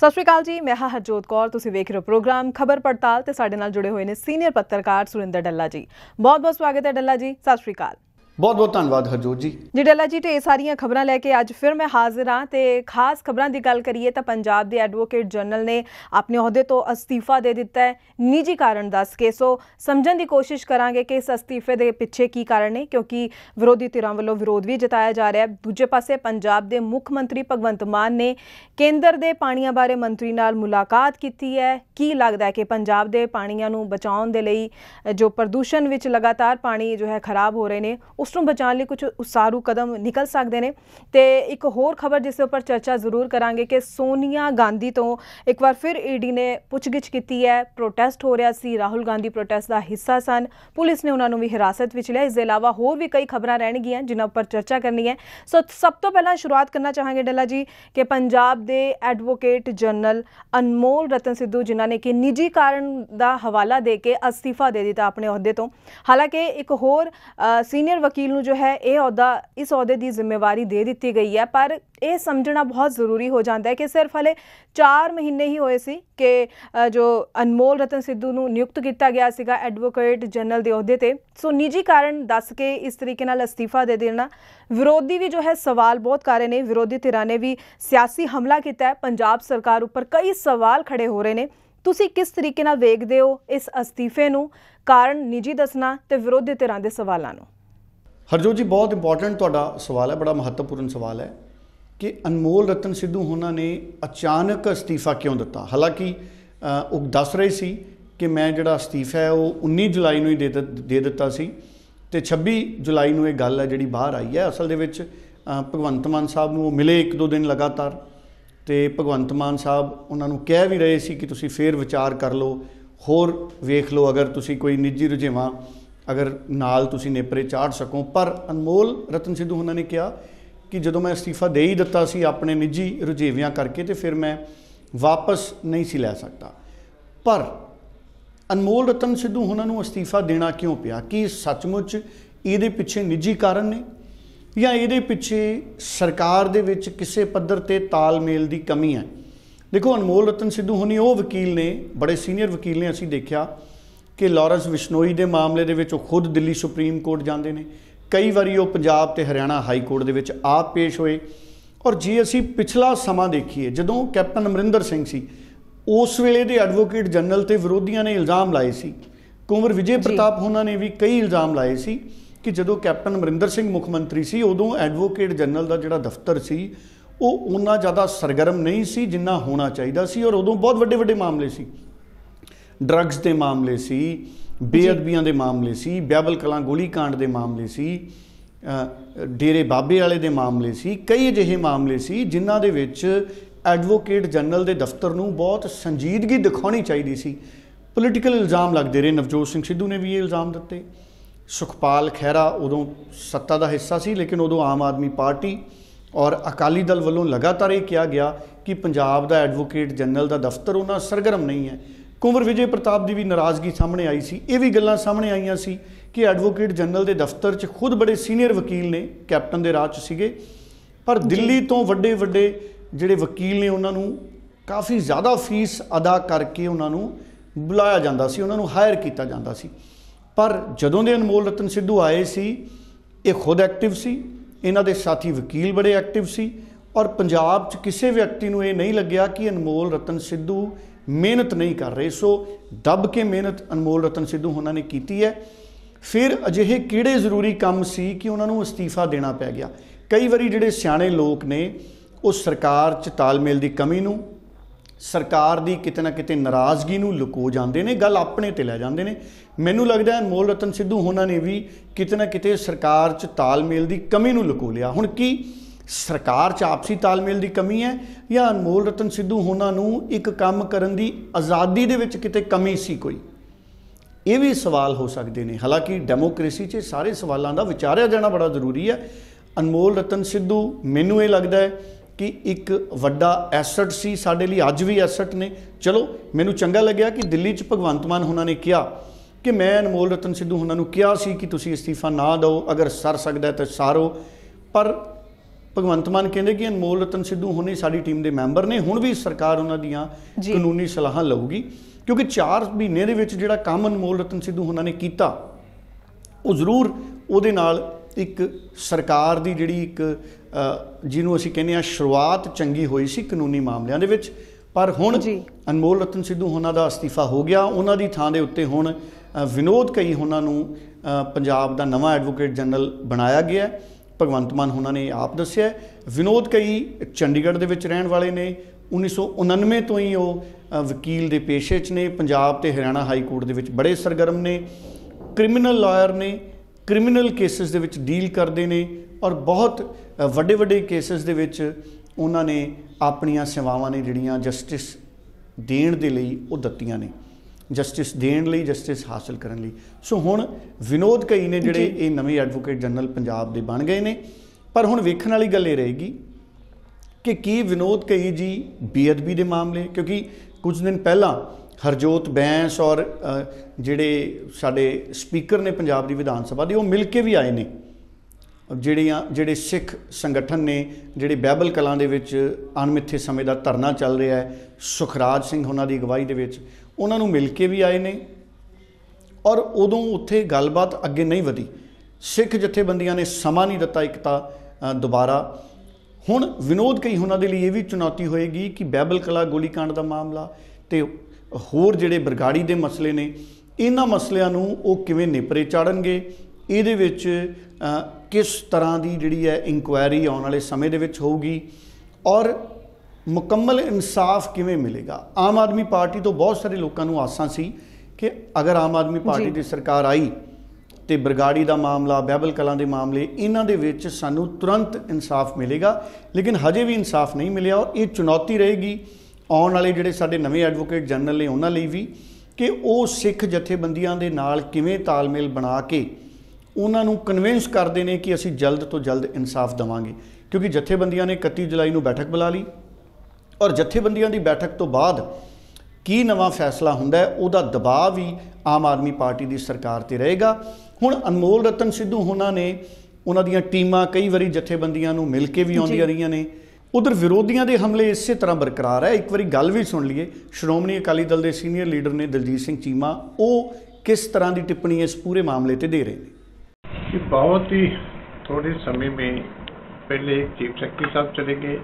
ਸਤਿ ਸ਼੍ਰੀ ਅਕਾਲ ਜੀ ਮੈਂ ਹਾਂ ਹਰਜੋਤ ਕੌਰ ਤੁਸੀਂ ਵੇਖ ਰਹੇ ਹੋ ਪ੍ਰੋਗਰਾਮ ਖਬਰ ਪੜਤਾਲ ਤੇ ਸਾਡੇ ਨਾਲ ਜੁੜੇ ਹੋਏ ਨੇ ਸੀਨੀਅਰ ਪੱਤਰਕਾਰ ਸੁਰਿੰਦਰ ਡੱਲਾ ਜੀ ਬਹੁਤ ਬਹੁਤ ਸਵਾਗਤ ਹੈ ਡੱਲਾ ਜੀ ਸਤਿ ਸ਼੍ਰੀ ਅਕਾਲ ਬਹੁਤ ਬਹੁਤ ਧੰਨਵਾਦ ਹਰਜੋਤ ਜੀ ਜਡੇਲਾ ਜੀ ਤੇ ਇਹ ਸਾਰੀਆਂ ਖਬਰਾਂ ਲੈ ਕੇ ਅੱਜ ਫਿਰ ਮੈਂ ਹਾਜ਼ਰ ਹਾਂ ਤੇ ਖਾਸ ਖਬਰਾਂ ਦੀ ਗੱਲ ਕਰੀਏ ਤਾਂ ਪੰਜਾਬ ਦੇ ਐਡਵੋਕੇਟ ਜਨਰਲ ਨੇ ਆਪਣੇ ਅਹੁਦੇ ਤੋਂ ਅਸਤੀਫਾ ਦੇ ਦਿੱਤਾ ਹੈ ਨਿੱਜੀ ਕਾਰਨ ਦੱਸ ਕੇ ਸੋ ਸਮਝਣ ਦੀ ਕੋਸ਼ਿਸ਼ ਕਰਾਂਗੇ ਕਿ ਇਸ ਅਸਤੀਫੇ ਦੇ ਪਿੱਛੇ ਕੀ ਕਾਰਨ ਨੇ ਕਿਉਂਕਿ ਵਿਰੋਧੀ ਧਿਰਾਂ ਵੱਲੋਂ ਵਿਰੋਧ ਵੀ ਜਤਾਇਆ ਜਾ ਰਿਹਾ ਹੈ ਦੂਜੇ ਪਾਸੇ ਪੰਜਾਬ ਦੇ ਮੁੱਖ ਮੰਤਰੀ ਭਗਵੰਤ ਮਾਨ ਨੇ ਕੇਂਦਰ ਦੇ ਪਾਣੀਆਂ ਬਾਰੇ ਮੰਤਰੀ ਨਾਲ ਮੁਲਾਕਾਤ ਕੀਤੀ ਹੈ ਕੀ ਲੱਗਦਾ ਹੈ ਕਿ ਪੰਜਾਬ ਦੇ ਪਾਣੀਆਂ ਨੂੰ ਬਚਾਉਣ ਦੇ ਲਈ ਜੋ ਪ੍ਰਦੂਸ਼ਣ ਵਿੱਚ ਲਗਾਤਾਰ ਪਾਣੀ ਜੋ ਹੈ ਖਰਾਬ ਹੋ ਰਹੇ ਨੇ ਉਸ ਨੂੰ ਬਚਾਉਣ ਲਈ ਕੁਝ ਉਸਾਰੂ ਕਦਮ ਨਿਕਲ ਸਕਦੇ ਨੇ ਤੇ ਇੱਕ ਹੋਰ ਖਬਰ ਜਿਸ ਦੇ ਉੱਪਰ ਚਰਚਾ ਜ਼ਰੂਰ ਕਰਾਂਗੇ ਕਿ ਸੋਨੀਆ ਗਾਂਧੀ ਤੋਂ ਇੱਕ ਵਾਰ ਫਿਰ ਈਡੀ ਨੇ ਪੁੱਛਗਿੱਛ ਕੀਤੀ ਹੈ ਪ੍ਰੋਟੈਸਟ ਹੋ ਰਿਹਾ ਸੀ ਰਾਹੁਲ ਗਾਂਧੀ ਪ੍ਰੋਟੈਸਟ ਦਾ ਹਿੱਸਾ ਸਨ ਪੁਲਿਸ ਨੇ ਉਹਨਾਂ ਨੂੰ ਵੀ ਹਿਰਾਸਤ ਵਿੱਚ ਲਿਆ ਇਸ ਦੇ ਇਲਾਵਾ ਹੋਰ ਵੀ ਕਈ ਖਬਰਾਂ ਰਹਿਣਗੀਆਂ ਜਿਨ੍ਹਾਂ ਉੱਪਰ ਚਰਚਾ ਕਰਨੀ ਹੈ ਸੋ ਸਭ ਤੋਂ ਪਹਿਲਾਂ ਸ਼ੁਰੂਆਤ ਕਰਨਾ ਚਾਹਾਂਗੇ ਡੱਲਾ ਜੀ ਕਿ ਪੰਜਾਬ ਦੇ ਐਡਵੋਕੇਟ ਜਨਰਲ ਅਨਮੋਲ ਰਤਨ ਸਿੱਧੂ ਜਿਨ੍ਹਾਂ ਨੇ ਕਿ ਨਿੱਜੀ ਕਾਰਨ ਦਾ ਹਵਾਲਾ ਦੇ ਕੇ ਅਸਤੀਫਾ ਦੇ ਦਿੱਤਾ ਆਪਣੇ ਅਹੁਦੇ ਤੋਂ ਹਾਲਾਂਕਿ ਇੱਕ ਹੋਰ ਸੀਨੀਅਰ ਵਕੀਲ ਨੂੰ ਜੋ ਹੈ ਇਹ ਅਹੁਦਾ ਇਸ ਅਹੁਦੇ ਦੀ ਜ਼ਿੰਮੇਵਾਰੀ ਦੇ ਦਿੱਤੀ ਗਈ ਹੈ ਪਰ ਇਹ ਸਮਝਣਾ ਬਹੁਤ ਜ਼ਰੂਰੀ ਹੋ ਜਾਂਦਾ ਹੈ ਕਿ ਸਿਰਫ ਹਲੇ 4 ਮਹੀਨੇ ਹੀ ਹੋਏ ਸੀ ਕਿ ਜੋ ਅਨਮੋਲ ਰਤਨ ਸਿੱਧੂ ਨੂੰ ਨਿਯੁਕਤ ਕੀਤਾ ਗਿਆ ਸੀਗਾ ਐਡਵੋਕੇਟ ਜਨਰਲ ਦੇ ਅਹੁਦੇ ਤੇ ਸੋ ਨਿੱਜੀ ਕਾਰਨ ਦੱਸ ਕੇ ਇਸ ਤਰੀਕੇ ਨਾਲ ਅਸਤੀਫਾ ਦੇ ਦੇਣਾ ਵਿਰੋਧੀ ਵੀ ਜੋ ਹੈ ਸਵਾਲ ਬਹੁਤ ਕਰ ਰਹੇ ਨੇ ਵਿਰੋਧੀ ਧਿਰਾਂ ਨੇ ਵੀ ਸਿਆਸੀ ਹਮਲਾ ਕੀਤਾ ਹੈ ਪੰਜਾਬ ਸਰਕਾਰ ਉੱਪਰ ਕਈ ਸਵਾਲ ਖੜੇ ਹੋ ਰਹੇ ਨੇ ਤੁਸੀਂ ਕਿਸ ਤਰੀਕੇ ਨਾਲ ਵੇਖਦੇ ਹੋ ਇਸ ਅਸਤੀਫੇ ਨੂੰ ਕਾਰਨ ਨਿੱਜੀ ਦੱਸਣਾ ਤੇ ਵਿਰੋਧੀ ਧਿਰਾਂ ਦੇ ਸਵਾਲਾਂ ਨੂੰ ਹਰਜੋਤ ਜੀ ਬਹੁਤ ਇੰਪੋਰਟੈਂਟ ਤੁਹਾਡਾ ਸਵਾਲ ਹੈ ਬੜਾ ਮਹੱਤਵਪੂਰਨ ਸਵਾਲ ਹੈ ਕਿ ਅਨਮੋਲ ਰਤਨ ਸਿੱਧੂ ਹੋਣਾ ਨੇ ਅਚਾਨਕ ਅਸਤੀਫਾ ਕਿਉਂ ਦਿੱਤਾ ਹਾਲਾਂਕਿ ਉਹ ਦੱਸ ਰਹੇ ਸੀ ਕਿ ਮੈਂ ਜਿਹੜਾ ਅਸਤੀਫਾ ਹੈ ਉਹ 19 ਜੁਲਾਈ ਨੂੰ ਹੀ ਦੇ ਦਿੱਤਾ ਸੀ ਤੇ 26 ਜੁਲਾਈ ਨੂੰ ਇਹ ਗੱਲ ਹੈ ਜਿਹੜੀ ਬਾਹਰ ਆਈ ਹੈ ਅਸਲ ਦੇ ਵਿੱਚ ਭਗਵੰਤ ਮਾਨ ਸਾਹਿਬ ਨੂੰ ਉਹ ਮਿਲੇ ਇੱਕ ਦੋ ਦਿਨ ਲਗਾਤਾਰ ਤੇ ਭਗਵੰਤ ਮਾਨ ਸਾਹਿਬ ਉਹਨਾਂ ਨੂੰ ਕਹਿ ਵੀ ਰਹੇ ਸੀ ਕਿ ਤੁਸੀਂ ਫੇਰ ਵਿਚਾਰ ਕਰ ਲਓ ਹੋਰ ਵੇਖ ਲਓ ਅਗਰ ਤੁਸੀਂ ਕੋਈ ਨਿੱਜੀ ਰੁਝੇਵਾਂ ਅਗਰ ਨਾਲ ਤੁਸੀਂ ਨੇਪਰੇ ਚਾੜ ਸਕੋ ਪਰ ਅਨਮੋਲ ਰਤਨ ਸਿੱਧੂ ਉਹਨਾਂ ਨੇ ਕਿਹਾ ਕਿ ਜਦੋਂ ਮੈਂ ਅਸਤੀਫਾ ਦੇ ਹੀ ਦਿੱਤਾ ਸੀ ਆਪਣੇ ਨਿੱਜੀ ਰੁਝੇਵਿਆਂ ਕਰਕੇ ਤੇ ਫਿਰ ਮੈਂ ਵਾਪਸ ਨਹੀਂ ਸੀ ਲੈ ਸਕਦਾ ਪਰ ਅਨਮੋਲ ਰਤਨ ਸਿੱਧੂ ਉਹਨਾਂ ਨੂੰ ਅਸਤੀਫਾ ਦੇਣਾ ਕਿਉਂ ਪਿਆ ਕਿ ਸੱਚਮੁੱਚ ਇਹਦੇ ਪਿੱਛੇ ਨਿੱਜੀ ਕਾਰਨ ਨੇ ਜਾਂ ਇਹਦੇ ਪਿੱਛੇ ਸਰਕਾਰ ਦੇ ਵਿੱਚ ਕਿਸੇ ਪੱਧਰ ਤੇ ਤਾਲਮੇਲ ਦੀ ਕਮੀ ਹੈ ਦੇਖੋ ਅਨਮੋਲ ਰਤਨ ਸਿੱਧੂ ਹੁਣੀ ਉਹ ਵਕੀਲ ਨੇ ਬੜੇ ਸੀਨੀਅਰ ਵਕੀਲ ਨੇ ਅਸੀਂ ਦੇਖਿਆ ਕਿ ਲਾਰੈਂਸ ਵਿਸ਼ਨੋਈ ਦੇ ਮਾਮਲੇ ਦੇ ਵਿੱਚ ਉਹ ਖੁਦ ਦਿੱਲੀ ਸੁਪਰੀਮ ਕੋਰਟ ਜਾਂਦੇ ਨੇ ਕਈ ਵਾਰੀ ਉਹ ਪੰਜਾਬ ਤੇ ਹਰਿਆਣਾ ਹਾਈ ਕੋਰਟ ਦੇ ਵਿੱਚ ਆਪ ਪੇਸ਼ ਹੋਏ ਔਰ ਜੇ ਅਸੀਂ ਪਿਛਲਾ ਸਮਾਂ ਦੇਖੀਏ ਜਦੋਂ ਕੈਪਟਨ ਅਮਰਿੰਦਰ ਸਿੰਘ ਸੀ ਉਸ ਵੇਲੇ ਦੇ ਐਡਵੋਕੇਟ ਜਨਰਲ ਤੇ ਵਿਰੋਧੀਆਂ ਨੇ ਇਲਜ਼ਾਮ ਲਾਏ ਸੀ ਕੁੰਵਰ ਵਿਜੇ ਪ੍ਰਤਾਪ ਉਹਨਾਂ ਨੇ ਵੀ ਕਈ ਇਲਜ਼ਾਮ ਲਾਏ ਸੀ ਕਿ ਜਦੋਂ ਕੈਪਟਨ ਅਮਰਿੰਦਰ ਸਿੰਘ ਮੁੱਖ ਮੰਤਰੀ ਸੀ ਉਦੋਂ ਐਡਵੋਕੇਟ ਜਨਰਲ ਦਾ ਜਿਹੜਾ ਦਫ਼ਤਰ ਸੀ ਉਹ ਉਹਨਾਂ ਜ਼ਿਆਦਾ ਸਰਗਰਮ ਨਹੀਂ ਸੀ ਜਿੰਨਾ ਹੋਣਾ ਚਾਹੀਦਾ ਸੀ ਔਰ ਉਦੋਂ ਬਹੁਤ ਵੱਡੇ ਵੱਡੇ ਮਾਮਲੇ ਸੀ ਡਰੱਗਸ ਦੇ ਮਾਮਲੇ ਸੀ ਬੇਅਦਬੀਆਂ ਦੇ ਮਾਮਲੇ ਸੀ ਬਿਆਬਲ ਕਲਾਂ ਗੋਲੀ ਕਾਂਡ ਦੇ ਮਾਮਲੇ ਸੀ ਡੇਰੇ ਬਾਬੇ ਵਾਲੇ ਦੇ ਮਾਮਲੇ ਸੀ ਕਈ ਅਜਿਹੇ ਮਾਮਲੇ ਸੀ ਜਿਨ੍ਹਾਂ ਦੇ ਵਿੱਚ ਐਡਵੋਕੇਟ ਜਨਰਲ ਦੇ ਦਫ਼ਤਰ ਨੂੰ ਬਹੁਤ ਸੰਜੀਦਗੀ ਦਿਖਾਉਣੀ ਚਾਹੀਦੀ ਸੀ ਪੋਲੀਟੀਕਲ ਇਲਜ਼ਾਮ ਲੱਗਦੇ ਰਹੇ ਨਵਜੋਤ ਸਿੰਘ ਸਿੱਧੂ ਨੇ ਵੀ ਇਹ ਇਲਜ਼ਾਮ ਦਿੱਤੇ ਸੁਖਪਾਲ ਖਹਿਰਾ ਉਦੋਂ ਸੱਤਾ ਦਾ ਹਿੱਸਾ ਸੀ ਲੇਕਿਨ ਉਦੋਂ ਆਮ ਆਦਮੀ ਪਾਰਟੀ ਔਰ ਅਕਾਲੀ ਦਲ ਵੱਲੋਂ ਲਗਾਤਾਰ ਇਹ ਕਿਹਾ ਗਿਆ ਕਿ ਪੰਜਾਬ ਦਾ ਐਡਵੋਕੇਟ ਜਨਰਲ ਦਾ ਦਫ਼ਤਰ ਉਹਨਾਂ ਸਰਗਰਮ ਨਹੀਂ ਹੈ ਕੁੰਵਰ ਵਿਜੇ ਪ੍ਰਤਾਪ ਦੀ ਵੀ ਨਾਰਾਜ਼ਗੀ ਸਾਹਮਣੇ ਆਈ ਸੀ ਇਹ ਵੀ ਗੱਲਾਂ ਸਾਹਮਣੇ ਆਈਆਂ ਸੀ ਕਿ ਐਡਵੋਕੇਟ ਜਨਰਲ ਦੇ ਦਫ਼ਤਰ 'ਚ ਖੁਦ ਬੜੇ ਸੀਨੀਅਰ ਵਕੀਲ ਨੇ ਕੈਪਟਨ ਦੇ ਰਾਜ 'ਚ ਸੀਗੇ ਪਰ ਦਿੱਲੀ ਤੋਂ ਵੱਡੇ ਵੱਡੇ ਜਿਹੜੇ ਵਕੀਲ ਨੇ ਉਹਨਾਂ ਨੂੰ ਕਾਫੀ ਜ਼ਿਆਦਾ ਫੀਸ ਅਦਾ ਕਰਕੇ ਉਹਨਾਂ ਨੂੰ ਬੁਲਾਇਆ ਜਾਂਦਾ ਸੀ ਉਹਨਾਂ ਨੂੰ ਹਾਇਰ ਕੀਤਾ ਜਾਂਦਾ ਸੀ ਪਰ ਜਦੋਂ ਦੇ ਅਨਮੋਲ ਰਤਨ ਸਿੱਧੂ ਆਏ ਸੀ ਇਹ ਖੁਦ ਐਕਟਿਵ ਸੀ ਇਹਨਾਂ ਦੇ ਸਾਥੀ ਵਕੀਲ ਬੜੇ ਐਕਟਿਵ ਸੀ ਔਰ ਪੰਜਾਬ 'ਚ ਕਿਸੇ ਵਿਅਕਤੀ ਨੂੰ ਇਹ ਨਹੀਂ ਲੱਗਿਆ ਕਿ ਅਨਮੋਲ ਰਤਨ ਸਿੱਧੂ ਮਿਹਨਤ ਨਹੀਂ ਕਰ ਰਹੇ ਸੋ ਦੱਬ ਕੇ ਮਿਹਨਤ ਅਨਮੋਲ ਰਤਨ ਸਿੱਧੂ ਉਹਨਾਂ ਨੇ ਕੀਤੀ ਹੈ ਫਿਰ ਅਜਿਹੇ ਕਿਹੜੇ ਜ਼ਰੂਰੀ ਕੰਮ ਸੀ ਕਿ ਉਹਨਾਂ ਨੂੰ ਅਸਤੀਫਾ ਦੇਣਾ ਪੈ ਗਿਆ ਕਈ ਵਾਰੀ ਜਿਹੜੇ ਸਿਆਣੇ ਲੋਕ ਨੇ ਉਹ ਸਰਕਾਰ 'ਚ ਤਾਲਮੇਲ ਦੀ ਕਮੀ ਨੂੰ ਸਰਕਾਰ ਦੀ ਕਿਤੇ ਨਾ ਕਿਤੇ ਨਾਰਾਜ਼ਗੀ ਨੂੰ ਲੁਕੋ ਜਾਂਦੇ ਨੇ ਗੱਲ ਆਪਣੇ ਤੇ ਲੈ ਜਾਂਦੇ ਨੇ ਮੈਨੂੰ ਲੱਗਦਾ ਹੈ ਮੋਲ ਰਤਨ ਸਿੱਧੂ ਉਹਨਾਂ ਨੇ ਵੀ ਕਿਤੇ ਨਾ ਕਿਤੇ ਸਰਕਾਰ 'ਚ ਤਾਲਮੇਲ ਦੀ ਕਮੀ ਨੂੰ ਲੁਕੋ ਲਿਆ ਹੁਣ ਕੀ ਸਰਕਾਰ 'ਚ ਆਪਸੀ ਤਾਲਮੇਲ ਦੀ ਕਮੀ ਹੈ ਜਾਂ ਅਨਮੋਲ ਰਤਨ ਸਿੱਧੂ ਹੋਣਾ ਨੂੰ ਇੱਕ ਕੰਮ ਕਰਨ ਦੀ ਆਜ਼ਾਦੀ ਦੇ ਵਿੱਚ ਕਿਤੇ ਕਮੀ ਸੀ ਕੋਈ ਇਹ ਵੀ ਸਵਾਲ ਹੋ ਸਕਦੇ ਨੇ ਹਾਲਾਂਕਿ ਡੈਮੋਕ੍ਰੇਸੀ 'ਚ ਸਾਰੇ ਸਵਾਲਾਂ ਦਾ ਵਿਚਾਰਿਆ ਜਾਣਾ ਬੜਾ ਜ਼ਰੂਰੀ ਹੈ ਅਨਮੋਲ ਰਤਨ ਸਿੱਧੂ ਮੈਨੂੰ ਇਹ ਲੱਗਦਾ ਹੈ ਕਿ ਇੱਕ ਵੱਡਾ ਐਸੈਟ ਸੀ ਸਾਡੇ ਲਈ ਅੱਜ ਵੀ ਐਸੈਟ ਨੇ ਚਲੋ ਮੈਨੂੰ ਚੰਗਾ ਲੱਗਿਆ ਕਿ ਦਿੱਲੀ 'ਚ ਭਗਵੰਤ ਮਾਨ ਉਹਨਾਂ ਨੇ ਕਿਹਾ ਕਿ ਮੈਂ ਅਨਮੋਲ ਰਤਨ ਸਿੱਧੂ ਉਹਨਾਂ ਨੂੰ ਕਿਹਾ ਸੀ ਕਿ ਤੁਸੀਂ ਅਸਤੀਫਾ ਨਾ ਦਿਓ ਅਗਰ ਸਰ ਸਕਦਾ ਤਾਂ ਸਾਰੋ ਪਰ ਭਗਵੰਤ ਮਾਨ ਕਹਿੰਦੇ ਕਿ ਅਨਮੋਲ ਰਤਨ ਸਿੱਧੂ ਹੁਣੇ ਸਾਡੀ ਟੀਮ ਦੇ ਮੈਂਬਰ ਨੇ ਹੁਣ ਵੀ ਸਰਕਾਰ ਉਹਨਾਂ ਦੀਆਂ ਕਾਨੂੰਨੀ ਸਲਾਹਾਂ ਲਊਗੀ ਕਿਉਂਕਿ 4 ਮਹੀਨੇ ਦੇ ਵਿੱਚ ਜਿਹੜਾ ਕੰਮ ਅਨਮੋਲ ਰਤਨ ਸਿੱਧੂ ਉਹਨਾਂ ਨੇ ਕੀਤਾ ਉਹ ਜ਼ਰੂਰ ਉਹਦੇ ਨਾਲ ਇੱਕ ਸਰਕਾਰ ਦੀ ਜਿਹੜੀ ਇੱਕ ਜਿਹਨੂੰ ਅਸੀਂ ਕਹਿੰਦੇ ਆ ਸ਼ੁਰੂਆਤ ਚੰਗੀ ਹੋਈ ਸੀ ਕਾਨੂੰਨੀ ਮਾਮਲਿਆਂ ਦੇ ਵਿੱਚ ਪਰ ਹੁਣ ਅਨਮੋਲ ਰਤਨ ਸਿੱਧੂ ਉਹਨਾਂ ਦਾ ਅਸਤੀਫਾ ਹੋ ਗਿਆ ਉਹਨਾਂ ਦੀ ਥਾਂ ਦੇ ਉੱਤੇ ਹੁਣ ਵਿਨੋਦ ਕਈ ਉਹਨਾਂ ਨੂੰ ਪੰਜਾਬ ਦਾ ਨਵਾਂ ਐਡਵੋਕੇਟ ਜਨਰਲ ਬਣਾਇਆ ਗਿਆ ਹੈ ਭਗਵੰਤ ਮਾਨ ਉਹਨਾਂ ਨੇ ਆਪ ਦੱਸਿਆ ਵਿਨੋਦ ਕਈ ਚੰਡੀਗੜ੍ਹ ਦੇ ਵਿੱਚ ਰਹਿਣ ਵਾਲੇ ਨੇ 1999 ਤੋਂ ਹੀ ਉਹ ਵਕੀਲ ਦੇ ਪੇਸ਼ੇ 'ਚ ਨੇ ਪੰਜਾਬ ਤੇ ਹਰਿਆਣਾ ਹਾਈ ਕੋਰਟ ਦੇ ਵਿੱਚ ਬੜੇ ਸਰਗਰਮ ਨੇ ਕ੍ਰਿਮੀਨਲ ਲਾਇਰ ਨੇ ਕ੍ਰਿਮੀਨਲ ਕੇਸਸ ਦੇ ਵਿੱਚ ਡੀਲ ਕਰਦੇ ਨੇ ਔਰ ਬਹੁਤ ਵੱਡੇ ਵੱਡੇ ਕੇਸਸ ਦੇ ਵਿੱਚ ਉਹਨਾਂ ਨੇ ਆਪਣੀਆਂ ਸੇਵਾਵਾਂ ਨੇ ਜਿਹੜੀਆਂ ਜਸਟਿਸ ਦੇਣ ਦੇ ਲਈ ਉਹ ਦਿੱਤੀਆਂ ਨੇ ਜਸਟਿਸ ਦੇਣ ਲਈ ਜਸਟਿਸ ਹਾਸਲ ਕਰਨ ਲਈ ਸੋ ਹੁਣ ਵਿਨੋਦ ਕਈ ਨੇ ਜਿਹੜੇ ਇਹ ਨਵੇਂ ਐਡਵੋਕੇਟ ਜਨਰਲ ਪੰਜਾਬ ਦੇ ਬਣ ਗਏ ਨੇ ਪਰ ਹੁਣ ਵੇਖਣ ਵਾਲੀ ਗੱਲ ਇਹ ਰਹੇਗੀ ਕਿ ਕੀ ਵਿਨੋਦ ਕਈ ਜੀ ਬੀਐਡਬੀ ਦੇ ਮਾਮਲੇ ਕਿਉਂਕਿ ਕੁਝ ਦਿਨ ਪਹਿਲਾਂ ਹਰਜੋਤ ਬੈਂਸ ਔਰ ਜਿਹੜੇ ਸਾਡੇ ਸਪੀਕਰ ਨੇ ਪੰਜਾਬ ਦੀ ਵਿਧਾਨ ਸਭਾ ਦੇ ਉਹ ਮਿਲ ਕੇ ਵੀ ਆਏ ਨੇ ਜਿਹੜੀਆਂ ਜਿਹੜੇ ਸਿੱਖ ਸੰਗਠਨ ਨੇ ਜਿਹੜੇ ਬਾਈਬਲ ਕਲਾਂ ਦੇ ਵਿੱਚ ਅਨਮਿੱਥੇ ਸਮੇਂ ਦਾ ਧਰਨਾ ਚੱਲ ਰਿਹਾ ਹੈ ਸੁਖਰਾਜ ਸਿੰਘ ਉਹਨਾਂ ਦੀ ਅਗਵਾਈ ਦੇ ਵਿੱਚ ਉਹਨਾਂ ਨੂੰ ਮਿਲ ਕੇ ਵੀ ਆਏ ਨੇ ਔਰ ਉਦੋਂ ਉੱਥੇ ਗੱਲਬਾਤ ਅੱਗੇ ਨਹੀਂ ਵਧੀ ਸਿੱਖ ਜਥੇਬੰਦੀਆਂ ਨੇ ਸਮਾਂ ਨਹੀਂ ਦਿੱਤਾ ਇਕਤਾ ਦੁਬਾਰਾ ਹੁਣ ਵਿਨੋਦ ਕਈ ਉਹਨਾਂ ਦੇ ਲਈ ਇਹ ਵੀ ਚੁਣੌਤੀ ਹੋਏਗੀ ਕਿ ਬੈਬਲ ਕਲਾ ਗੋਲੀकांड ਦਾ ਮਾਮਲਾ ਤੇ ਹੋਰ ਜਿਹੜੇ ਬਰਗਾੜੀ ਦੇ ਮਸਲੇ ਨੇ ਇਹਨਾਂ ਮਸਲਿਆਂ ਨੂੰ ਉਹ ਕਿਵੇਂ ਨਿਪਰੇ ਚਾੜਨਗੇ ਇਹਦੇ ਵਿੱਚ ਕਿਸ ਤਰ੍ਹਾਂ ਦੀ ਜਿਹੜੀ ਹੈ ਇਨਕੁਆਇਰੀ ਆਉਣ ਵਾਲੇ ਸਮੇਂ ਦੇ ਵਿੱਚ ਹੋਊਗੀ ਔਰ ਮੁਕੰਮਲ ਇਨਸਾਫ ਕਿਵੇਂ ਮਿਲੇਗਾ ਆਮ ਆਦਮੀ ਪਾਰਟੀ ਤੋਂ ਬਹੁਤ ਸਾਰੇ ਲੋਕਾਂ ਨੂੰ ਆਸਾਂ ਸੀ ਕਿ ਅਗਰ ਆਮ ਆਦਮੀ ਪਾਰਟੀ ਦੀ ਸਰਕਾਰ ਆਈ ਤੇ ਬਰਗਾੜੀ ਦਾ ਮਾਮਲਾ ਬੈਬਲ ਕਲਾਂ ਦੇ ਮਾਮਲੇ ਇਹਨਾਂ ਦੇ ਵਿੱਚ ਸਾਨੂੰ ਤੁਰੰਤ ਇਨਸਾਫ ਮਿਲੇਗਾ ਲੇਕਿਨ ਹਜੇ ਵੀ ਇਨਸਾਫ ਨਹੀਂ ਮਿਲਿਆ ਔਰ ਇਹ ਚੁਣੌਤੀ ਰਹੇਗੀ ਆਉਣ ਵਾਲੇ ਜਿਹੜੇ ਸਾਡੇ ਨਵੇਂ ਐਡਵੋਕੇਟ ਜਨਰਲ ਨੇ ਉਹਨਾਂ ਲਈ ਵੀ ਕਿ ਉਹ ਸਿੱਖ ਜਥੇਬੰਦੀਆਂ ਦੇ ਨਾਲ ਕਿਵੇਂ ਤਾਲਮੇਲ ਬਣਾ ਕੇ ਉਹਨਾਂ ਨੂੰ ਕਨਵਿੰਸ ਕਰਦੇ ਨੇ ਕਿ ਅਸੀਂ ਜਲਦ ਤੋਂ ਜਲਦ ਇਨਸਾਫ ਦਵਾਂਗੇ ਕਿਉਂਕਿ ਜਥੇਬੰਦੀਆਂ ਨੇ 31 ਜੁਲਾਈ ਨੂੰ ਬੈਠਕ ਬੁਲਾ ਲਈ ਔਰ ਜਥੇਬੰਦੀਆਂ ਦੀ ਬੈਠਕ ਤੋਂ ਬਾਅਦ ਕੀ ਨਵਾਂ ਫੈਸਲਾ ਹੁੰਦਾ ਹੈ ਉਹਦਾ ਦਬਾਅ ਵੀ ਆਮ ਆਦਮੀ ਪਾਰਟੀ ਦੀ ਸਰਕਾਰ ਤੇ ਰਹੇਗਾ ਹੁਣ ਅਨਮੋਲ ਰਤਨ ਸਿੱਧੂ ਹੋਣਾ ਨੇ ਉਹਨਾਂ ਦੀਆਂ ਟੀਮਾਂ ਕਈ ਵਾਰੀ ਜਥੇਬੰਦੀਆਂ ਨੂੰ ਮਿਲ ਕੇ ਵੀ ਆਉਂਦੀਆਂ ਰਹੀਆਂ ਨੇ ਉਧਰ ਵਿਰੋਧੀਆਂ ਦੇ ਹਮਲੇ ਇਸੇ ਤਰ੍ਹਾਂ ਬਰਕਰਾਰ ਹੈ ਇੱਕ ਵਾਰੀ ਗੱਲ ਵੀ ਸੁਣ ਲਈਏ ਸ਼੍ਰੋਮਣੀ ਅਕਾਲੀ ਦਲ ਦੇ ਸੀਨੀਅਰ ਲੀਡਰ ਨੇ ਦਲਜੀਤ ਸਿੰਘ ਚੀਮਾ ਉਹ ਕਿਸ ਤਰ੍ਹਾਂ ਦੀ ਟਿੱਪਣੀ ਇਸ ਪੂਰੇ ਮਾਮਲੇ ਤੇ ਦੇ ਰਹੇ ਨੇ ਕਿ ਬਹੁਤ ਹੀ ਥੋੜੇ ਸਮੇਂ ਵਿੱਚ ਪਹਿਲੇ ਚੀਫ ਸੈਕਟਰੀ ਸਾਹਿਬ ਚਲੇ ਗਏ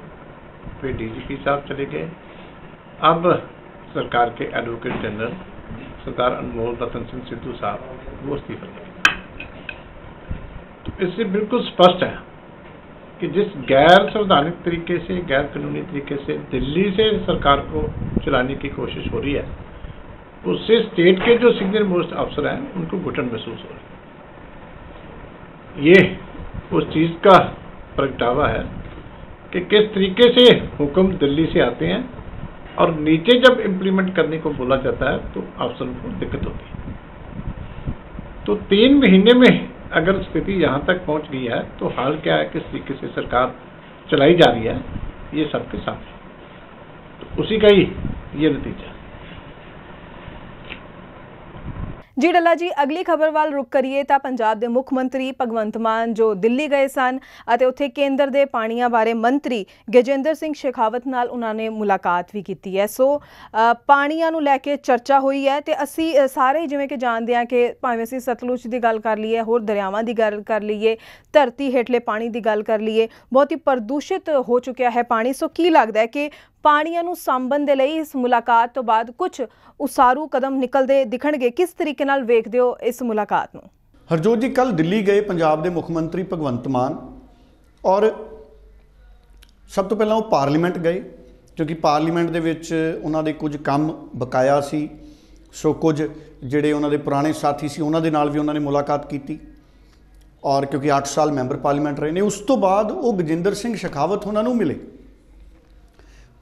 वे डीजीपी साहब चले गए अब सरकार के एडवोकेट जनरल सरदार अनमोल रतन सिंह सिद्धू साहब वो इस्तीफा दे तो इससे बिल्कुल स्पष्ट है कि जिस गैर संवैधानिक तरीके से गैर कानूनी तरीके से दिल्ली से सरकार को चलाने की कोशिश हो रही है उससे स्टेट के जो सीनियर मोस्ट अफसर हैं उनको घुटन महसूस हो रही है ये उस चीज़ का प्रगटावा है कि किस तरीके से हुक्म दिल्ली से आते हैं और नीचे जब इम्प्लीमेंट करने को बोला जाता है तो अफसरों को दिक्कत होती है तो तीन महीने में अगर स्थिति यहाँ तक पहुँच गई है तो हाल क्या है किस तरीके से सरकार चलाई जा रही है ये सबके साथ तो उसी का ही ये नतीजा ਜੀ ਡੱਲਾ ਜੀ ਅਗਲੀ ਖਬਰ ਵੱਲ ਰੁਕ ਕਰੀਏ ਤਾਂ ਪੰਜਾਬ ਦੇ ਮੁੱਖ ਮੰਤਰੀ ਭਗਵੰਤ ਮਾਨ ਜੋ ਦਿੱਲੀ ਗਏ ਸਨ ਅਤੇ ਉੱਥੇ ਕੇਂਦਰ ਦੇ ਪਾਣੀਆਂ ਬਾਰੇ ਮੰਤਰੀ ਗਜੇਂਦਰ ਸਿੰਘ ਸ਼ੇਖਾਵਤ ਨਾਲ ਉਹਨਾਂ ਨੇ ਮੁਲਾਕਾਤ ਵੀ ਕੀਤੀ ਹੈ ਸੋ ਪਾਣੀਆਂ ਨੂੰ ਲੈ ਕੇ ਚਰਚਾ ਹੋਈ ਹੈ ਤੇ ਅਸੀਂ ਸਾਰੇ ਜਿਵੇਂ ਕਿ ਜਾਣਦੇ ਹਾਂ ਕਿ ਭਾਵੇਂ ਅਸੀਂ ਸਤਲੁਜ ਦੀ ਗੱਲ ਕਰ ਲਈਏ ਹੋਰ ਦਰਿਆਵਾਂ ਦੀ ਗੱਲ ਕਰ ਲਈਏ ਧਰਤੀ ਹੇਠਲੇ ਪਾਣੀ ਦੀ ਗੱਲ ਕਰ ਲਈਏ ਬਹੁਤ ਹੀ ਪ੍ਰਦੂਸ਼ਿਤ ਹੋ ਚੁੱਕਿਆ ਹੈ ਪਾਣੀ ਸੋ ਕੀ ਲੱਗਦਾ ਹੈ ਕਿ ਪਾਣੀਆਂ ਨੂੰ ਸੰਬੰਧ ਦੇ ਲਈ ਇਸ ਮੁਲਾਕਾਤ ਤੋਂ ਬਾਅਦ ਕੁਝ ਉਸਾਰੂ ਕਦਮ ਨਿਕਲਦੇ ਦਿਖਣਗੇ ਕਿਸ ਤਰੀਕੇ ਨਾਲ ਵੇਖਦੇ ਹੋ ਇਸ ਮੁਲਾਕਾਤ ਨੂੰ ਹਰਜੋਤ ਜੀ ਕੱਲ ਦਿੱਲੀ ਗਏ ਪੰਜਾਬ ਦੇ ਮੁੱਖ ਮੰਤਰੀ ਭਗਵੰਤ ਮਾਨ ਔਰ ਸਭ ਤੋਂ ਪਹਿਲਾਂ ਉਹ ਪਾਰਲੀਮੈਂਟ ਗਏ ਕਿਉਂਕਿ ਪਾਰਲੀਮੈਂਟ ਦੇ ਵਿੱਚ ਉਹਨਾਂ ਦੇ ਕੁਝ ਕੰਮ ਬਕਾਇਆ ਸੀ ਸੋ ਕੁਝ ਜਿਹੜੇ ਉਹਨਾਂ ਦੇ ਪੁਰਾਣੇ ਸਾਥੀ ਸੀ ਉਹਨਾਂ ਦੇ ਨਾਲ ਵੀ ਉਹਨਾਂ ਨੇ ਮੁਲਾਕਾਤ ਕੀਤੀ ਔਰ ਕਿਉਂਕਿ 8 ਸਾਲ ਮੈਂਬਰ ਪਾਰਲੀਮੈਂਟ ਰਹੇ ਨੇ ਉਸ ਤੋਂ ਬਾਅਦ ਉਹ ਗਜਿੰਦਰ ਸਿੰਘ ਸ਼ਖਾਵਤ ਉਹਨਾਂ ਨੂੰ ਮਿਲੇ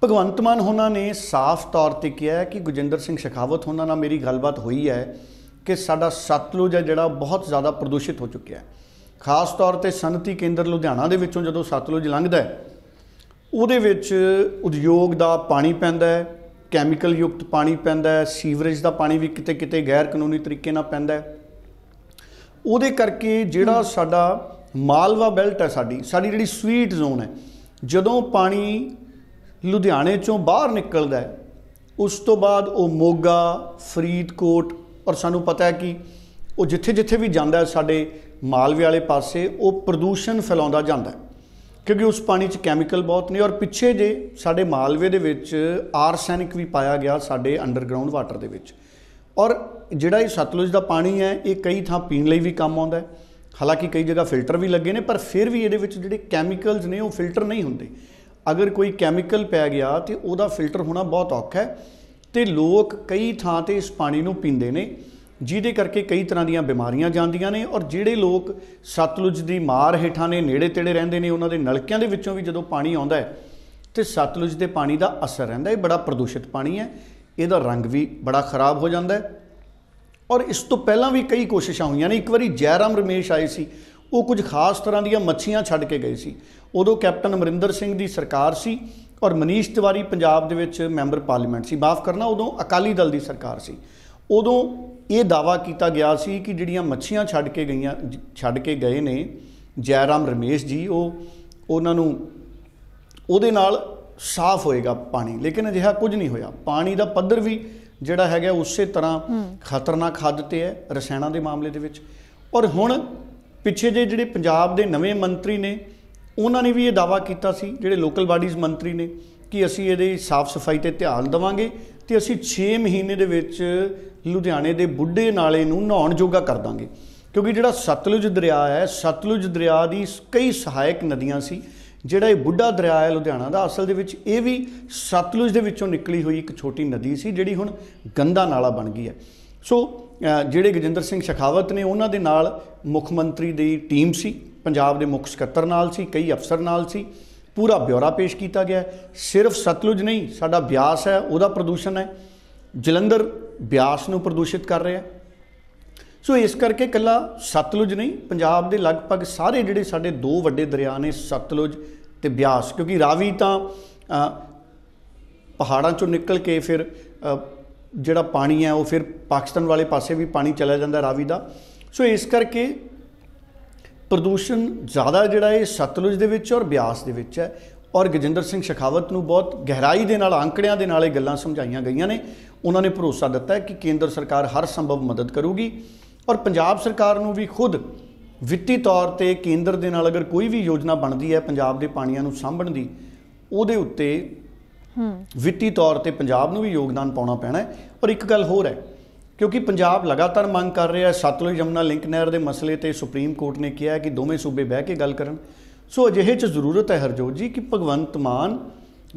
ਭਗਵੰਤ ਮਾਨ ਹੋਣਾ ਨੇ ਸਾਫ਼ ਤੌਰ ਤੇ ਕਿਹਾ ਕਿ ਗੁਜਿੰਦਰ ਸਿੰਘ ਸ਼ਖਾਵਤ ਹੋਣਾ ਨਾਲ ਮੇਰੀ ਗੱਲਬਾਤ ਹੋਈ ਹੈ ਕਿ ਸਾਡਾ ਸਤਲੁਜ ਹੈ ਜਿਹੜਾ ਬਹੁਤ ਜ਼ਿਆਦਾ ਪ੍ਰਦੂਸ਼ਿਤ ਹੋ ਚੁੱਕਿਆ ਹੈ ਖਾਸ ਤੌਰ ਤੇ ਸਨਤੀ ਕੇਂਦਰ ਲੁਧਿਆਣਾ ਦੇ ਵਿੱਚੋਂ ਜਦੋਂ ਸਤਲੁਜ ਲੰਘਦਾ ਹੈ ਉਹਦੇ ਵਿੱਚ ਉਦਯੋਗ ਦਾ ਪਾਣੀ ਪੈਂਦਾ ਹੈ ਕੈਮੀਕਲ ਯੁਕਤ ਪਾਣੀ ਪੈਂਦਾ ਹੈ ਸੀਵਰੇਜ ਦਾ ਪਾਣੀ ਵੀ ਕਿਤੇ ਕਿਤੇ ਗੈਰ ਕਾਨੂੰਨੀ ਤਰੀਕੇ ਨਾਲ ਪੈਂਦਾ ਹੈ ਉਹਦੇ ਕਰਕੇ ਜਿਹੜਾ ਸਾਡਾ ਮਾਲਵਾ ਬੈਲਟ ਹੈ ਸਾਡੀ ਸਾਡੀ ਜਿਹੜੀ ਸਵੀਟ ਜ਼ੋਨ ਹੈ ਜਦੋਂ ਪਾਣੀ ਲੁਧਿਆਣੇ ਚੋਂ ਬਾਹਰ ਨਿਕਲਦਾ ਉਸ ਤੋਂ ਬਾਅਦ ਉਹ ਮੋਗਾ ਫਰੀਦਕੋਟ ਔਰ ਸਾਨੂੰ ਪਤਾ ਹੈ ਕਿ ਉਹ ਜਿੱਥੇ-ਜਿੱਥੇ ਵੀ ਜਾਂਦਾ ਸਾਡੇ ਮਾਲਵੇ ਵਾਲੇ ਪਾਸੇ ਉਹ ਪ੍ਰਦੂਸ਼ਣ ਫੈਲਾਉਂਦਾ ਜਾਂਦਾ ਕਿਉਂਕਿ ਉਸ ਪਾਣੀ 'ਚ ਕੈਮੀਕਲ ਬਹੁਤ ਨੇ ਔਰ ਪਿੱਛੇ ਜੇ ਸਾਡੇ ਮਾਲਵੇ ਦੇ ਵਿੱਚ ਆਰਸੈਨਿਕ ਵੀ ਪਾਇਆ ਗਿਆ ਸਾਡੇ ਅੰਡਰਗਰਾਉਂਡ ਵਾਟਰ ਦੇ ਵਿੱਚ ਔਰ ਜਿਹੜਾ ਇਹ ਸਤਲੁਜ ਦਾ ਪਾਣੀ ਹੈ ਇਹ ਕਈ ਥਾਂ ਪੀਣ ਲਈ ਵੀ ਕੰਮ ਆਉਂਦਾ ਹੈ ਹਾਲਾਂਕਿ ਕਈ ਜਗ੍ਹਾ ਫਿਲਟਰ ਵੀ ਲੱਗੇ ਨੇ ਪਰ ਫਿਰ ਵੀ ਇਹਦੇ ਵਿੱਚ ਜਿਹੜੇ ਕੈਮੀਕਲਸ ਨੇ ਉਹ ਫਿਲਟਰ ਨਹੀਂ ਹੁੰਦੇ ਅਗਰ ਕੋਈ ਕੈਮੀਕਲ ਪੈ ਗਿਆ ਤੇ ਉਹਦਾ ਫਿਲਟਰ ਹੋਣਾ ਬਹੁਤ ਔਖਾ ਹੈ ਤੇ ਲੋਕ ਕਈ ਥਾਂ ਤੇ ਇਸ ਪਾਣੀ ਨੂੰ ਪੀਂਦੇ ਨੇ ਜਿਹਦੇ ਕਰਕੇ ਕਈ ਤਰ੍ਹਾਂ ਦੀਆਂ ਬਿਮਾਰੀਆਂ ਜਾਂਦੀਆਂ ਨੇ ਔਰ ਜਿਹੜੇ ਲੋਕ ਸਤਲੁਜ ਦੀ ਮਾਰ ਹੇਠਾਂ ਨੇ ਨੇੜੇ ਤੇੜੇ ਰਹਿੰਦੇ ਨੇ ਉਹਨਾਂ ਦੇ ਨਲਕਿਆਂ ਦੇ ਵਿੱਚੋਂ ਵੀ ਜਦੋਂ ਪਾਣੀ ਆਉਂਦਾ ਹੈ ਤੇ ਸਤਲੁਜ ਦੇ ਪਾਣੀ ਦਾ ਅਸਰ ਰਹਿੰਦਾ ਇਹ ਬੜਾ ਪ੍ਰਦੂਸ਼ਿਤ ਪਾਣੀ ਹੈ ਇਹਦਾ ਰੰਗ ਵੀ ਬੜਾ ਖਰਾਬ ਹੋ ਜਾਂਦਾ ਹੈ ਔਰ ਇਸ ਤੋਂ ਪਹਿਲਾਂ ਵੀ ਕਈ ਕੋਸ਼ਿਸ਼ਾਂ ਹੋਈਆਂ ਨੇ ਇੱਕ ਵਾਰੀ ਜੈਰਾਮ ਰਮੇਸ਼ ਆਏ ਸੀ ਉਹ ਕੁਝ ਖਾਸ ਤਰ੍ਹਾਂ ਦੀਆਂ ਮੱਛੀਆਂ ਛੱਡ ਕੇ ਗਏ ਸੀ ਉਦੋਂ ਕੈਪਟਨ ਅਮਰਿੰਦਰ ਸਿੰਘ ਦੀ ਸਰਕਾਰ ਸੀ ਔਰ ਮਨੀਸ਼ ਤਿਵਾਰੀ ਪੰਜਾਬ ਦੇ ਵਿੱਚ ਮੈਂਬਰ ਪਾਰਲੀਮੈਂਟ ਸੀ ਮਾਫ ਕਰਨਾ ਉਦੋਂ ਅਕਾਲੀ ਦਲ ਦੀ ਸਰਕਾਰ ਸੀ ਉਦੋਂ ਇਹ ਦਾਵਾ ਕੀਤਾ ਗਿਆ ਸੀ ਕਿ ਜਿਹੜੀਆਂ ਮੱਛੀਆਂ ਛੱਡ ਕੇ ਗਈਆਂ ਛੱਡ ਕੇ ਗਏ ਨੇ ਜੈਰਾਮ ਰਮੇਸ਼ ਜੀ ਉਹ ਉਹਨਾਂ ਨੂੰ ਉਹਦੇ ਨਾਲ ਸਾਫ਼ ਹੋਏਗਾ ਪਾਣੀ ਲੇਕਿਨ ਅਜਿਹਾ ਕੁਝ ਨਹੀਂ ਹੋਇਆ ਪਾਣੀ ਦਾ ਪੱਧਰ ਵੀ ਜਿਹੜਾ ਹੈਗਾ ਉਸੇ ਤਰ੍ਹਾਂ ਖਤਰਨਾਕ ਹੱਦ ਤੇ ਹੈ ਰਸਾਇਣਾਂ ਦੇ ਮਾਮਲੇ ਦੇ ਵਿੱਚ ਔਰ ਹੁਣ ਪਿੱਛੇ ਜੇ ਜਿਹੜੇ ਪੰਜਾਬ ਦੇ ਨਵੇਂ ਮੰਤਰੀ ਨੇ ਉਹਨਾਂ ਨੇ ਵੀ ਇਹ ਦਾਵਾ ਕੀਤਾ ਸੀ ਜਿਹੜੇ ਲੋਕਲ ਬਾਡੀਜ਼ ਮੰਤਰੀ ਨੇ ਕਿ ਅਸੀਂ ਇਹਦੇ ਸਾਫ਼ ਸਫਾਈ ਤੇ ਧਿਆਨ ਦਵਾਂਗੇ ਤੇ ਅਸੀਂ 6 ਮਹੀਨੇ ਦੇ ਵਿੱਚ ਲੁਧਿਆਣੇ ਦੇ ਬੁੱਢੇ ਨਾਲੇ ਨੂੰ ਨਹਾਉਣ ਜੋਗਾ ਕਰ ਦਾਂਗੇ ਕਿਉਂਕਿ ਜਿਹੜਾ ਸਤਲੁਜ ਦਰਿਆ ਹੈ ਸਤਲੁਜ ਦਰਿਆ ਦੀ ਕਈ ਸਹਾਇਕ ਨਦੀਆਂ ਸੀ ਜਿਹੜਾ ਇਹ ਬੁੱਢਾ ਦਰਿਆ ਹੈ ਲੁਧਿਆਣਾ ਦਾ ਅਸਲ ਦੇ ਵਿੱਚ ਇਹ ਵੀ ਸਤਲੁਜ ਦੇ ਵਿੱਚੋਂ ਨਿਕਲੀ ਹੋਈ ਇੱਕ ਛੋਟੀ ਨਦੀ ਸੀ ਜਿਹੜੀ ਹੁਣ ਗੰਦਾ ਨਾਲਾ ਬਣ ਗਈ ਹੈ ਸੋ ਜਿਹੜੇ ਗਜਿੰਦਰ ਸਿੰਘ ਸ਼ਖਾਵਤ ਨੇ ਉਹਨਾਂ ਦੇ ਨਾਲ ਮੁੱਖ ਮੰਤਰੀ ਦੀ ਟੀਮ ਸੀ ਪੰਜਾਬ ਦੇ ਮੁੱਖ ਸਕੱਤਰ ਨਾਲ ਸੀ ਕਈ ਅਫਸਰ ਨਾਲ ਸੀ ਪੂਰਾ ਬਿਉਰਾ ਪੇਸ਼ ਕੀਤਾ ਗਿਆ ਸਿਰਫ ਸਤਲੁਜ ਨਹੀਂ ਸਾਡਾ ਬਿਆਸ ਹੈ ਉਹਦਾ ਪ੍ਰਦੂਸ਼ਣ ਹੈ ਜਲੰਧਰ ਬਿਆਸ ਨੂੰ ਪ੍ਰਦੂਸ਼ਿਤ ਕਰ ਰਿਹਾ ਸੋ ਇਸ ਕਰਕੇ ਕੱਲਾ ਸਤਲੁਜ ਨਹੀਂ ਪੰਜਾਬ ਦੇ ਲਗਭਗ ਸਾਰੇ ਜਿਹੜੇ ਸਾਡੇ ਦੋ ਵੱਡੇ ਦਰਿਆ ਨੇ ਸਤਲੁਜ ਤੇ ਬਿਆਸ ਕਿਉਂਕਿ ਰਾਵੀ ਤਾਂ ਪਹਾੜਾਂ ਚੋਂ ਨਿਕਲ ਕੇ ਫਿਰ ਜਿਹੜਾ ਪਾਣੀ ਹੈ ਉਹ ਫਿਰ ਪਾਕਿਸਤਾਨ ਵਾਲੇ ਪਾਸੇ ਵੀ ਪਾਣੀ ਚਲਾ ਜਾਂਦਾ ਰਾਵੀ ਦਾ ਸੋ ਇਸ ਕਰਕੇ ਪ੍ਰਦੂਸ਼ਣ ਜ਼ਿਆਦਾ ਜਿਹੜਾ ਇਹ ਸਤਲੁਜ ਦੇ ਵਿੱਚ ਔਰ ਬਿਆਸ ਦੇ ਵਿੱਚ ਹੈ ਔਰ ਗਜਿੰਦਰ ਸਿੰਘ ਸ਼ਖਾਵਤ ਨੂੰ ਬਹੁਤ ਗਹਿਰਾਈ ਦੇ ਨਾਲ ਅੰਕੜਿਆਂ ਦੇ ਨਾਲ ਇਹ ਗੱਲਾਂ ਸਮਝਾਈਆਂ ਗਈਆਂ ਨੇ ਉਹਨਾਂ ਨੇ ਭਰੋਸਾ ਦਿੱਤਾ ਹੈ ਕਿ ਕੇਂਦਰ ਸਰਕਾਰ ਹਰ ਸੰਭਵ ਮਦਦ ਕਰੂਗੀ ਔਰ ਪੰਜਾਬ ਸਰਕਾਰ ਨੂੰ ਵੀ ਖੁਦ ਵਿੱਤੀ ਤੌਰ ਤੇ ਕੇਂਦਰ ਦੇ ਨਾਲ ਅਗਰ ਕੋਈ ਵੀ ਯੋਜਨਾ ਬਣਦੀ ਹੈ ਪੰਜਾਬ ਦੇ ਪਾਣੀਆਂ ਨੂੰ ਸਾਂਭਣ ਦੀ ਉਹਦੇ ਉੱਤੇ ਹੂੰ ਵਿੱਤੀ ਤੌਰ ਤੇ ਪੰਜਾਬ ਨੂੰ ਵੀ ਯੋਗਦਾਨ ਪਾਉਣਾ ਪੈਣਾ ਹੈ ਔਰ ਇੱਕ ਗੱਲ ਹੋਰ ਹੈ ਕਿਉਂਕਿ ਪੰਜਾਬ ਲਗਾਤਾਰ ਮੰਗ ਕਰ ਰਿਹਾ ਹੈ ਸਤਲੁਜ ਜਮਨਾ ਲਿੰਕ ਨਹਿਰ ਦੇ ਮਸਲੇ ਤੇ ਸੁਪਰੀਮ ਕੋਰਟ ਨੇ ਕਿਹਾ ਹੈ ਕਿ ਦੋਵੇਂ ਸੂਬੇ ਬਹਿ ਕੇ ਗੱਲ ਕਰਨ ਸੋ ਅਜਿਹੇ ਚ ਜ਼ਰੂਰਤ ਹੈ ਹਰਜੋਤ ਜੀ ਕਿ ਭਗਵੰਤ ਮਾਨ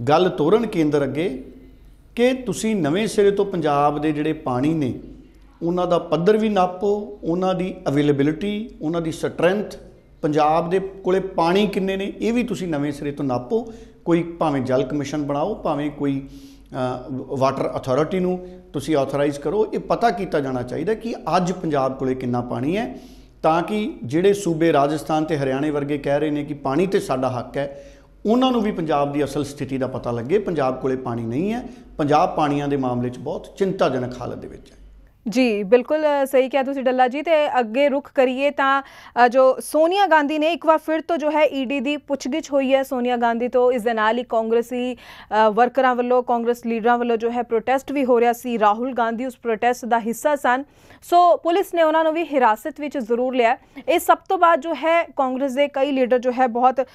ਗੱਲ ਤੋਰਨ ਕੇਂਦਰ ਅੱਗੇ ਕਿ ਤੁਸੀਂ ਨਵੇਂ ਸਿਰੇ ਤੋਂ ਪੰਜਾਬ ਦੇ ਜਿਹੜੇ ਪਾਣੀ ਨੇ ਉਹਨਾਂ ਦਾ ਪੱਧਰ ਵੀ ਨਾਪੋ ਉਹਨਾਂ ਦੀ ਅਵੇਲੇਬਿਲਟੀ ਉਹਨਾਂ ਦੀ ਸਟਰੈਂਥ ਪੰਜਾਬ ਦੇ ਕੋਲੇ ਪਾਣੀ ਕਿੰਨੇ ਨੇ ਇਹ ਵੀ ਤੁਸੀਂ ਨਵੇਂ ਸਿਰੇ ਤੋਂ ਨਾਪੋ ਕੋਈ ਭਾਵੇਂ ਜਲ ਕਮਿਸ਼ਨ ਬਣਾਓ ਭਾਵੇਂ ਕੋਈ ਵਾਟਰ ਅਥਾਰਟੀ ਨੂੰ ਤੁਸੀਂ ਆਥੋਰਾਈਜ਼ ਕਰੋ ਇਹ ਪਤਾ ਕੀਤਾ ਜਾਣਾ ਚਾਹੀਦਾ ਕਿ ਅੱਜ ਪੰਜਾਬ ਕੋਲੇ ਕਿੰਨਾ ਪਾਣੀ ਹੈ ਤਾਂ ਕਿ ਜਿਹੜੇ ਸੂਬੇ ਰਾਜਸਥਾਨ ਤੇ ਹਰਿਆਣੇ ਵਰਗੇ ਕਹਿ ਰਹੇ ਨੇ ਕਿ ਪਾਣੀ ਤੇ ਸਾਡਾ ਹੱਕ ਹੈ ਉਹਨਾਂ ਨੂੰ ਵੀ ਪੰਜਾਬ ਦੀ ਅਸਲ ਸਥਿਤੀ ਦਾ ਪਤਾ ਲੱਗੇ ਪੰਜਾਬ ਕੋਲੇ ਪਾਣੀ ਨਹੀਂ ਹੈ ਪੰਜਾਬ ਪਾਣੀਆਂ ਦੇ ਮਾਮਲੇ 'ਚ ਬਹੁਤ ਚਿੰਤਾਜਨਕ ਹਾਲਤ ਦੇ ਵਿੱਚ ਹੈ ਜੀ ਬਿਲਕੁਲ ਸਹੀ ਕਿਹਾ ਤੁਸੀਂ ਡੱਲਾ ਜੀ ਤੇ ਅੱਗੇ ਰੁਖ ਕਰੀਏ ਤਾਂ ਜੋ ਸੋਨੀਆ ਗਾਂਧੀ ਨੇ ਇੱਕ ਵਾਰ ਫਿਰ ਤੋਂ ਜੋ ਹੈ ਈਡੀ ਦੀ ਪੁੱਛਗਿੱਛ ਹੋਈ ਹੈ ਸੋਨੀਆ ਗਾਂਧੀ ਤੋਂ ਇਸ ਦੇ ਨਾਲ ਹੀ ਕਾਂਗਰਸੀ ਵਰਕਰਾਂ ਵੱਲੋਂ ਕਾਂਗਰਸ ਲੀਡਰਾਂ ਵੱਲੋਂ ਜੋ ਹੈ ਪ੍ਰੋਟੈਸਟ ਵੀ ਹੋ ਰਿਹਾ ਸੀ ਰਾਹੁਲ ਗਾਂਧੀ ਉਸ ਪ੍ਰੋਟੈਸਟ ਦਾ ਹਿੱਸਾ ਸਨ ਸੋ ਪੁਲਿਸ ਨੇ ਉਹਨਾਂ ਨੂੰ ਵੀ ਹਿਰਾਸਤ ਵਿੱਚ ਜ਼ਰੂਰ ਲਿਆ ਇਹ ਸਭ ਤੋਂ ਬਾਅਦ ਜੋ ਹੈ ਕਾਂਗਰਸ ਦੇ ਕਈ ਲੀਡਰ ਜੋ ਹੈ ਬਹੁਤ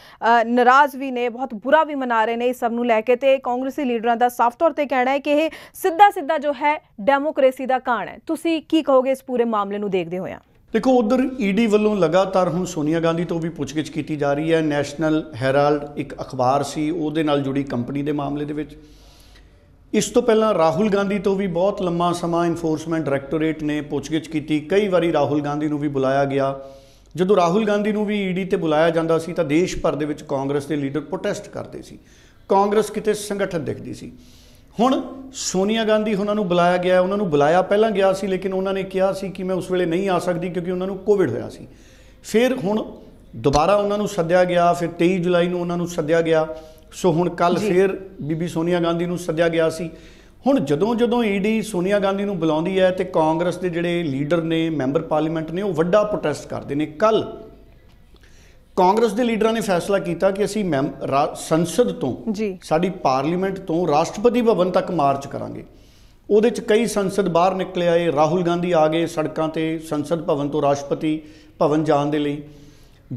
ਨਾਰਾਜ਼ ਵੀ ਨੇ ਬਹੁਤ ਬੁਰਾ ਵੀ ਮਨਾ ਰਹੇ ਨੇ ਇਸ ਸਭ ਨੂੰ ਲੈ ਕੇ ਤੇ ਕਾਂਗਰਸੀ ਲੀਡਰਾਂ ਦਾ ਸਾਫ਼ ਤੌਰ ਤੇ ਕਹਿਣਾ ਹੈ ਕਿ ਇਹ ਸਿੱਧਾ ਸਿੱਧਾ ਜੋ ਹੈ ਡੈਮੋਕ੍ਰੇਸੀ ਦਾ ਕਾਣ ਹੈ ਤੁਸੀਂ ਕੀ ਕਹੋਗੇ ਇਸ ਪੂਰੇ ਮਾਮਲੇ ਨੂੰ ਦੇਖਦੇ ਹੋਇਆ ਦੇਖੋ ਉਧਰ ਈਡੀ e ਵੱਲੋਂ ਲਗਾਤਾਰ ਹੁਣ ਸੋਨੀਆ ਗਾਂਧੀ ਤੋਂ ਵੀ ਪੁੱਛਗਿੱਛ ਕੀਤੀ ਜਾ ਰਹੀ ਹੈ ਨੈਸ਼ਨਲ ਹੈਰਾਲਡ ਇੱਕ ਅਖਬਾਰ ਸੀ ਉਹਦੇ ਨਾਲ ਜੁੜੀ ਕੰਪਨੀ ਦੇ ਮਾਮਲੇ ਦੇ ਵਿੱਚ ਇਸ ਤੋਂ ਪਹਿਲਾਂ ਰਾਹੁਲ ਗਾਂਧੀ ਤੋਂ ਵੀ ਬਹੁਤ ਲੰਮਾ ਸਮਾਂ ਇਨਫੋਰਸਮੈਂਟ ਡਾਇਰੈਕਟੋਰੇਟ ਨੇ ਪੁੱਛਗਿੱਛ ਕੀਤੀ ਕਈ ਵਾਰੀ ਰਾਹੁਲ ਗਾਂਧੀ ਨੂੰ ਵੀ ਬੁਲਾਇਆ ਗਿਆ ਜਦੋਂ ਰਾਹੁਲ ਗਾਂਧੀ ਨੂੰ ਵੀ ਈਡੀ e ਤੇ ਬੁਲਾਇਆ ਜਾਂਦਾ ਸੀ ਤਾਂ ਦੇਸ਼ ਭਰ ਦੇ ਵਿੱਚ ਕਾਂਗਰਸ ਦੇ ਲੀਡਰ ਪ੍ਰੋਟੈਸਟ ਕਰਦੇ ਸੀ ਕਾਂਗਰਸ ਕਿਤੇ ਸੰਗਠਨ ਦਿਖਦੀ ਸੀ ਹੁਣ ਸੋਨੀਆ ਗਾਂਧੀ ਉਹਨਾਂ ਨੂੰ ਬੁਲਾਇਆ ਗਿਆ ਉਹਨਾਂ ਨੂੰ ਬੁਲਾਇਆ ਪਹਿਲਾਂ ਗਿਆ ਸੀ ਲੇਕਿਨ ਉਹਨਾਂ ਨੇ ਕਿਹਾ ਸੀ ਕਿ ਮੈਂ ਉਸ ਵੇਲੇ ਨਹੀਂ ਆ ਸਕਦੀ ਕਿਉਂਕਿ ਉਹਨਾਂ ਨੂੰ ਕੋਵਿਡ ਹੋਇਆ ਸੀ ਫਿਰ ਹੁਣ ਦੁਬਾਰਾ ਉਹਨਾਂ ਨੂੰ ਸੱਦਿਆ ਗਿਆ ਫਿਰ 23 ਜੁਲਾਈ ਨੂੰ ਉਹਨਾਂ ਨੂੰ ਸੱਦਿਆ ਗਿਆ ਸੋ ਹੁਣ ਕੱਲ ਫਿਰ ਬੀਬੀ ਸੋਨੀਆ ਗਾਂਧੀ ਨੂੰ ਸੱਦਿਆ ਗਿਆ ਸੀ ਹੁਣ ਜਦੋਂ ਜਦੋਂ ਈਡੀ ਸੋਨੀਆ ਗਾਂਧੀ ਨੂੰ ਬੁਲਾਉਂਦੀ ਹੈ ਤੇ ਕਾਂਗਰਸ ਦੇ ਜਿਹੜੇ ਲੀਡਰ ਨੇ ਮੈਂਬਰ ਪਾਰਲੀਮੈਂਟ ਨੇ ਉਹ ਵੱਡਾ ਪ੍ਰੋਟੈਸਟ ਕਰਦੇ ਨੇ ਕੱਲ ਕਾਂਗਰਸ ਦੇ ਲੀਡਰਾਂ ਨੇ ਫੈਸਲਾ ਕੀਤਾ ਕਿ ਅਸੀਂ ਸੰਸਦ ਤੋਂ ਜੀ ਸਾਡੀ ਪਾਰਲੀਮੈਂਟ ਤੋਂ ਰਾਸ਼ਟਰਪਤੀ ਭਵਨ ਤੱਕ ਮਾਰਚ ਕਰਾਂਗੇ ਉਹਦੇ ਚ ਕਈ ਸੰਸਦ ਬਾਹਰ ਨਿਕਲੇ ਆਏ ਰਾਹੁਲ ਗਾਂਧੀ ਆ ਗਏ ਸੜਕਾਂ ਤੇ ਸੰਸਦ ਭਵਨ ਤੋਂ ਰਾਸ਼ਟਰਪਤੀ ਭਵਨ ਜਾਣ ਦੇ ਲਈ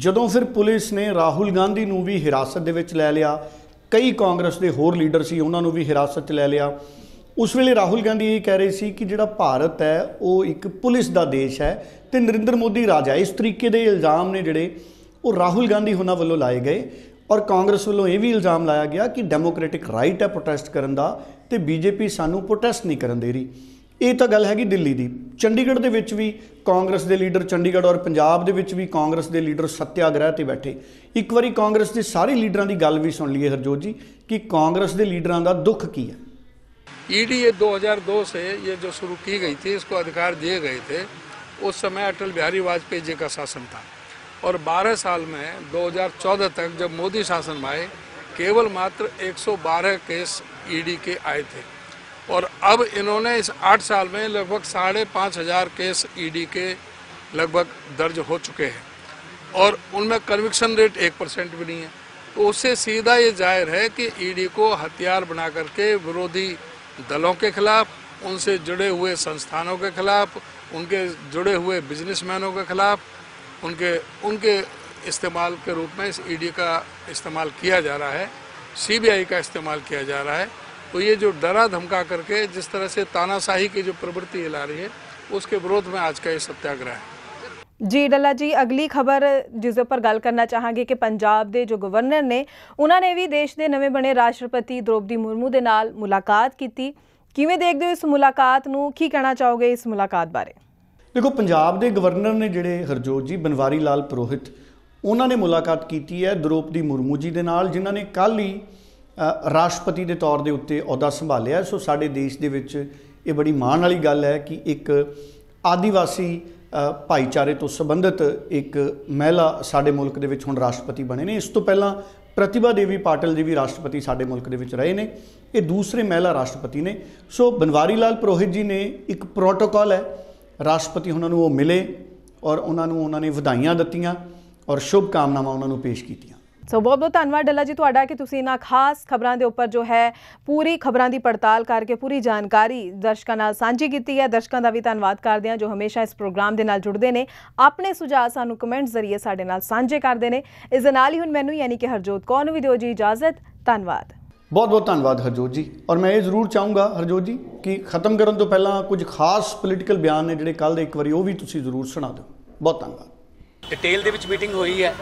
ਜਦੋਂ ਫਿਰ ਪੁਲਿਸ ਨੇ ਰਾਹੁਲ ਗਾਂਧੀ ਨੂੰ ਵੀ ਹਿਰਾਸਤ ਦੇ ਵਿੱਚ ਲੈ ਲਿਆ ਕਈ ਕਾਂਗਰਸ ਦੇ ਹੋਰ ਲੀਡਰ ਸੀ ਉਹਨਾਂ ਨੂੰ ਵੀ ਹਿਰਾਸਤ 'ਚ ਲੈ ਲਿਆ ਉਸ ਵੇਲੇ ਰਾਹੁਲ ਗਾਂਧੀ ਇਹ ਕਹਿ ਰਹੇ ਸੀ ਕਿ ਜਿਹੜਾ ਭਾਰਤ ਹੈ ਉਹ ਇੱਕ ਪੁਲਿਸ ਦਾ ਦੇਸ਼ ਹੈ ਤੇ ਨਰਿੰਦਰ ਮੋਦੀ ਰਾਜਾ ਇਸ ਤਰੀਕੇ ਦੇ ਇਲਜ਼ਾਮ ਨੇ ਜਿਹੜੇ ਉਹ ਰਾਹੁਲ ਗਾਂਧੀ ਹੁਣਾਂ ਵੱਲੋਂ ਲਾਏ ਗਏ ਔਰ ਕਾਂਗਰਸ ਵੱਲੋਂ ਇਹ ਵੀ ਇਲਜ਼ਾਮ ਲਾਇਆ ਗਿਆ ਕਿ ਡੈਮੋਕ੍ਰੈਟਿਕ ਰਾਈਟ ਹੈ ਪ੍ਰੋਟੈਸਟ ਕਰਨ ਦਾ ਤੇ ਬੀਜੇਪੀ ਸਾਨੂੰ ਪ੍ਰੋਟੈਸਟ ਨਹੀਂ ਕਰਨ ਦੇ ਰਹੀ ਇਹ ਤਾਂ ਗੱਲ ਹੈਗੀ ਦਿੱਲੀ ਦੀ ਚੰਡੀਗੜ੍ਹ ਦੇ ਵਿੱਚ ਵੀ ਕਾਂਗਰਸ ਦੇ ਲੀਡਰ ਚੰਡੀਗੜ੍ਹ ਔਰ ਪੰਜਾਬ ਦੇ ਵਿੱਚ ਵੀ ਕਾਂਗਰਸ ਦੇ ਲੀਡਰ ਸਤਿਆਗ੍ਰਹਿ ਤੇ ਬੈਠੇ ਇੱਕ ਵਾਰੀ ਕਾਂਗਰਸ ਦੇ ਸਾਰੇ ਲੀਡਰਾਂ ਦੀ ਗੱਲ ਵੀ ਸੁਣ ਲਈਏ ਹਰਜੋਤ ਜੀ ਕਿ ਕਾਂਗਰਸ ਦੇ ਲੀਡਰਾਂ ਦਾ ਦੁੱਖ ਕੀ ਹੈ ਈਡੀ ये 2002 ਇਹ ਜੋ ਸ਼ੁਰੂ शुरू ਗਈ ਸੀ ਇਸ ਕੋ ਅਧਿਕਾਰ दिए ਗਏ ਥੇ ਉਸ ਸਮੇਂ ਅਟਲ ਬਿਹਾਰੀ ਵਾਜਪੇਈ ਜੀ ਦਾ ਸ਼ਾਸਨ ਥਾ और 12 साल में 2014 तक जब मोदी शासन में आए केवल मात्र 112 केस ईडी e के आए थे और अब इन्होंने इस आठ साल में लगभग साढ़े पाँच हज़ार केस ईडी e के लगभग दर्ज हो चुके हैं और उनमें कन्विक्शन रेट एक परसेंट भी नहीं है तो उससे सीधा ये जाहिर है कि ईडी e को हथियार बना करके विरोधी दलों के खिलाफ उनसे जुड़े हुए संस्थानों के खिलाफ उनके जुड़े हुए बिजनेसमैनों के खिलाफ उनके उनके इस्तेमाल के रूप में इस ईडी e का इस्तेमाल किया जा रहा है सीबीआई का इस्तेमाल किया जा रहा है तो ये जो डरा धमका करके जिस तरह से तानाशाही की जो प्रवृत्ति हिला रही है उसके विरोध में आज का ये सत्याग्रह है जी डला जी अगली खबर जिस पर गल करना चाहेंगे कि पंजाब के जो गवर्नर ने उन्होंने भी देश के दे नवे बने राष्ट्रपति द्रौपदी मुर्मू के नाल मुलाकात की किमें देखते हो इस मुलाकात को की कहना चाहोगे इस मुलाकात बारे ਦੇਖੋ ਪੰਜਾਬ ਦੇ ਗਵਰਨਰ ਨੇ ਜਿਹੜੇ ਹਰਜੋਤ ਜੀ ਬਨਵਾਰੀ ਲਾਲ ਪ੍ਰੋਹਿਤ ਉਹਨਾਂ ਨੇ ਮੁਲਾਕਾਤ ਕੀਤੀ ਹੈ ਦ੍ਰੋਪਦੀ ਮੁਰਮੂ ਜੀ ਦੇ ਨਾਲ ਜਿਨ੍ਹਾਂ ਨੇ ਕੱਲ ਹੀ ਰਾਸ਼ਟਰਪਤੀ ਦੇ ਤੌਰ ਦੇ ਉੱਤੇ ਅਹੁਦਾ ਸੰਭਾਲਿਆ ਸੋ ਸਾਡੇ ਦੇਸ਼ ਦੇ ਵਿੱਚ ਇਹ ਬੜੀ ਮਾਣ ਵਾਲੀ ਗੱਲ ਹੈ ਕਿ ਇੱਕ ਆਦੀਵਾਸੀ ਭਾਈਚਾਰੇ ਤੋਂ ਸੰਬੰਧਿਤ ਇੱਕ ਮਹਿਲਾ ਸਾਡੇ ਮੁਲਕ ਦੇ ਵਿੱਚ ਹੁਣ ਰਾਸ਼ਟਰਪਤੀ ਬਣੇ ਨੇ ਇਸ ਤੋਂ ਪਹਿਲਾਂ ਪ੍ਰਤਿਭਾ ਦੇਵੀ ਪਾਟਲ ਜੀ ਵੀ ਰਾਸ਼ਟਰਪਤੀ ਸਾਡੇ ਮੁਲਕ ਦੇ ਵਿੱਚ ਰਹੇ ਨੇ ਇਹ ਦੂਸਰੇ ਮਹਿਲਾ ਰਾਸ਼ਟਰਪਤੀ ਨੇ ਸੋ ਬਨਵਾਰੀ ਲਾਲ ਪ੍ਰੋਹਿਤ ਜੀ ਨੇ ਇੱਕ ਪ੍ਰੋਟੋਕਾਲ ਹੈ ਰਾਸ਼ਟਰਪਤੀ ਉਹਨਾਂ ਨੂੰ ਉਹ ਮਿਲੇ ਔਰ ਉਹਨਾਂ ਨੂੰ ਉਹਨਾਂ ਨੇ ਵਧਾਈਆਂ ਦਿੱਤੀਆਂ ਔਰ ਸ਼ੁਭ ਕਾਮਨਾਵਾਂ ਉਹਨਾਂ ਨੂੰ ਪੇਸ਼ ਕੀਤੀਆਂ ਸੋ ਬਹੁਤ ਬਹੁਤ ਧੰਨਵਾਦ ਡੱਲਾ ਜੀ ਤੁਹਾਡਾ ਕਿ ਤੁਸੀਂ ਇਹਨਾਂ ਖਾਸ ਖਬਰਾਂ ਦੇ ਉੱਪਰ ਜੋ ਹੈ ਪੂਰੀ ਖਬਰਾਂ ਦੀ ਪੜਤਾਲ ਕਰਕੇ ਪੂਰੀ ਜਾਣਕਾਰੀ ਦਰਸ਼ਕਾਂ ਨਾਲ ਸਾਂਝੀ ਕੀਤੀ ਹੈ ਦਰਸ਼ਕਾਂ ਦਾ ਵੀ ਧੰਨਵਾਦ ਕਰਦੇ ਹਾਂ ਜੋ ਹਮੇਸ਼ਾ ਇਸ ਪ੍ਰੋਗਰਾਮ ਦੇ ਨਾਲ ਜੁੜਦੇ ਨੇ ਆਪਣੇ ਸੁਝਾਅ ਸਾਨੂੰ ਕਮੈਂਟ ਜ਼ਰੀਏ ਸਾਡੇ ਨਾਲ ਸਾਂਝੇ ਕਰਦੇ ਨੇ ਇਸ ਦੇ ਨਾਲ ਹੀ ਹੁਣ ਮੈਨੂੰ ਯਾਨੀ ਕਿ ਹਰਜੋਤ ਕੌਰ ਨੂੰ ਵੀ ਦਿਓ ਜੀ ਇਜਾਜ਼ਤ ਧੰਨਵਾਦ ਬਹੁਤ ਬਹੁਤ ਧੰਨਵਾਦ ਹਰਜੋਤ ਜੀ ਔਰ ਮੈਂ ਇਹ ਜ਼ਰੂਰ ਚਾਹੂੰਗਾ ਹਰਜੋਤ ਜੀ ਕਿ ਖਤਮ ਕਰਨ ਤੋਂ ਪਹਿਲਾਂ ਕੁਝ ਖਾਸ ਪੋਲੀਟੀਕਲ ਬਿਆਨ ਨੇ ਜਿਹੜੇ ਕੱਲ ਦੇ ਇੱਕ ਵਾਰੀ ਉਹ ਵੀ ਤੁਸੀਂ ਜ਼ਰੂਰ ਸੁਣਾ ਦਿਓ ਬਹੁਤ ਧੰਨਵਾਦ ਡਿਟੇਲ ਦੇ ਵਿੱਚ ਮੀਟਿੰਗ ਹੋਈ ਹੈ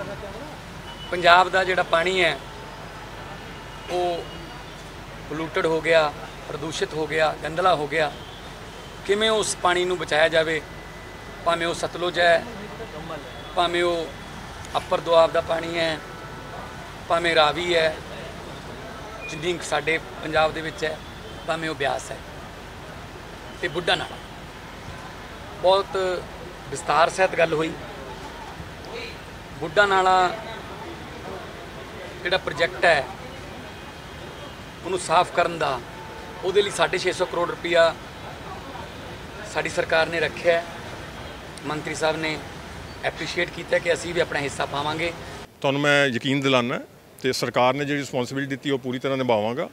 ਪੰਜਾਬ ਦਾ ਜਿਹੜਾ ਪਾਣੀ ਹੈ ਉਹ ਪੋਲੂਟਡ ਹੋ ਗਿਆ ਪ੍ਰਦੂਸ਼ਿਤ ਹੋ ਗਿਆ ਗੰਦਲਾ ਹੋ ਗਿਆ ਕਿਵੇਂ ਉਸ ਪਾਣੀ ਨੂੰ ਬਚਾਇਆ ਜਾਵੇ ਭਾਵੇਂ ਉਹ ਸਤਲੁਜ ਹੈ ਭਾਵੇਂ ਉਹ ਅਪਰ ਦੁਆਬ ਦਾ ਪਾਣੀ ਹੈ ਭਾਵੇਂ ਰਾਵੀ ਹੈ ਜਿੰਨੀ ਸਾਡੇ ਪੰਜਾਬ ਦੇ ਵਿੱਚ ਹੈ ਭਾਵੇਂ ਉਹ ਬਿਆਸ ਹੈ ਤੇ ਬੁੱਢਾ ਨਾਲਾ ਬਹੁਤ ਵਿਸਤਾਰ ਸਹਿਤ ਗੱਲ ਹੋਈ ਬੁੱਢਾ ਨਾਲਾ ਜਿਹੜਾ ਪ੍ਰੋਜੈਕਟ ਹੈ ਉਹਨੂੰ ਸਾਫ਼ ਕਰਨ ਦਾ ਉਹਦੇ ਲਈ 650 ਕਰੋੜ ਰੁਪਇਆ ਸਾਡੀ ਸਰਕਾਰ ਨੇ ਰੱਖਿਆ ਮੰਤਰੀ ਸਾਹਿਬ ਨੇ ਐਪਰੀਸ਼ੀਏਟ ਕੀਤਾ ਕਿ ਅਸੀਂ ਵੀ ਆਪਣਾ ਹਿੱਸਾ ਪਾਵਾਂਗੇ ਤੁਹਾਨੂੰ ਮੈਂ ਯਕੀਨ ਦਿਲਾਨਾ ਤੇ ਸਰਕਾਰ ਨੇ ਜਿਹੜੀ ਰਿਸਪੌਂਸਿਬਿਲਟੀ ਦਿੱਤੀ ਉਹ ਪੂਰੀ ਤਰ੍ਹਾਂ ਨਿਭਾਵਾਂਗਾ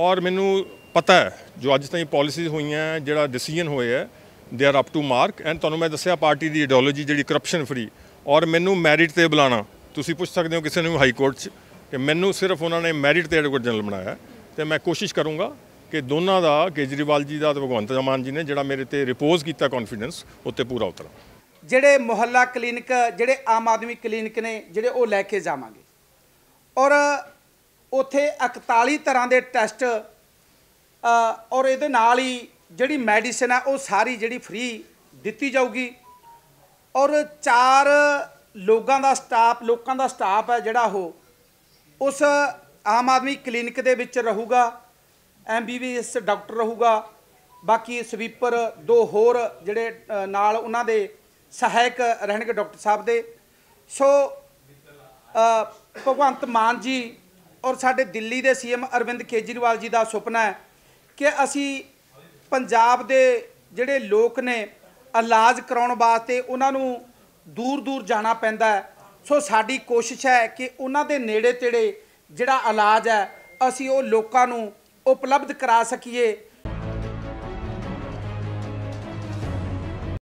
ਔਰ ਮੈਨੂੰ ਪਤਾ ਹੈ ਜੋ ਅੱਜ ਤਾਈਂ ਪਾਲਿਸੀਜ਼ ਹੋਈਆਂ ਜਿਹੜਾ ਡਿਸੀਜਨ ਹੋਇਆ they are up to mark and ਤੁਹਾਨੂੰ ਮੈਂ ਦੱਸਿਆ ਪਾਰਟੀ ਦੀ ਆਈਡੀਓਲੋਜੀ ਜਿਹੜੀ ਕਰਪਸ਼ਨ ਫਰੀ ਔਰ ਮੈਨੂੰ ਮੈਰਿਟ ਤੇ ਬੁਲਾਣਾ ਤੁਸੀਂ ਪੁੱਛ ਸਕਦੇ ਹੋ ਕਿਸੇ ਨੂੰ ਹਾਈ ਕੋਰਟ 'ਚ ਕਿ ਮੈਨੂੰ ਸਿਰਫ ਉਹਨਾਂ ਨੇ ਮੈਰਿਟ ਤੇ ਐਡਵੋਕੇਟ ਜਨਰਲ ਬਣਾਇਆ ਤੇ ਮੈਂ ਕੋਸ਼ਿਸ਼ ਕਰੂੰਗਾ ਕਿ ਦੋਨਾਂ ਦਾ ਕੇਜਰੀਵਾਲ ਜੀ ਦਾ ਤੇ ਭਗਵੰਤ ਜਮਾਨ ਜੀ ਨੇ ਜਿਹੜਾ ਮੇਰੇ ਤੇ ਰਿਪੋਜ਼ ਕੀਤਾ ਕੌਨਫੀਡੈਂਸ ਉੱਤੇ ਪੂਰਾ ਉਤਰਾਂ ਜਿਹੜੇ ਮੁਹੱਲਾ ਕਲੀਨਿਕ ਜਿਹੜੇ ਆਮ ਆਦਮੀ ਕਲੀਨਿਕ ਨੇ ਜਿਹੜੇ ਉਹ ਲੈ ਕੇ ਜਾਵਾਂਗੇ ਔਰ ਉਥੇ 41 ਤਰ੍ਹਾਂ ਦੇ ਟੈਸਟ ਔਰ ਇਹਦੇ ਨਾਲ ਹੀ ਜਿਹੜੀ ਮੈਡੀਸਿਨ ਹੈ ਉਹ ਸਾਰੀ ਜਿਹੜੀ ਫ੍ਰੀ ਦਿੱਤੀ ਜਾਊਗੀ ਔਰ ਚਾਰ ਲੋਕਾਂ ਦਾ ਸਟਾਫ ਲੋਕਾਂ ਦਾ ਸਟਾਫ ਹੈ ਜਿਹੜਾ ਉਹ ਉਸ ਆਮ ਆਦਮੀ ਕਲੀਨਿਕ ਦੇ ਵਿੱਚ ਰਹੂਗਾ ਐਮਬੀਬੀਐਸ ਡਾਕਟਰ ਰਹੂਗਾ ਬਾਕੀ ਸਵੀਪਰ ਦੋ ਹੋਰ ਜਿਹੜੇ ਨਾਲ ਉਹਨਾਂ ਦੇ ਸਹਾਇਕ ਰਹਿਣਗੇ ਡਾਕਟਰ ਸਾਹਿਬ ਦੇ ਸੋ ਭਗਵੰਤ ਮਾਨ ਜੀ ਔਰ ਸਾਡੇ ਦਿੱਲੀ ਦੇ ਸੀਐਮ ਅਰਵਿੰਦ ਕੇਜਰੀਵਾਲ ਜੀ ਦਾ ਸੁਪਨਾ ਹੈ ਕਿ ਅਸੀਂ ਪੰਜਾਬ ਦੇ ਜਿਹੜੇ ਲੋਕ ਨੇ ਇਲਾਜ ਕਰਾਉਣ ਵਾਸਤੇ ਉਹਨਾਂ ਨੂੰ ਦੂਰ ਦੂਰ ਜਾਣਾ ਪੈਂਦਾ ਹੈ ਸੋ ਸਾਡੀ ਕੋਸ਼ਿਸ਼ ਹੈ ਕਿ ਉਹਨਾਂ ਦੇ ਨੇੜੇ ਤੇੜੇ ਜਿਹੜਾ ਇਲਾਜ ਹੈ ਅਸੀਂ ਉਹ ਲੋਕਾਂ ਨੂੰ ਉਪਲਬਧ ਕਰਾ ਸਕੀਏ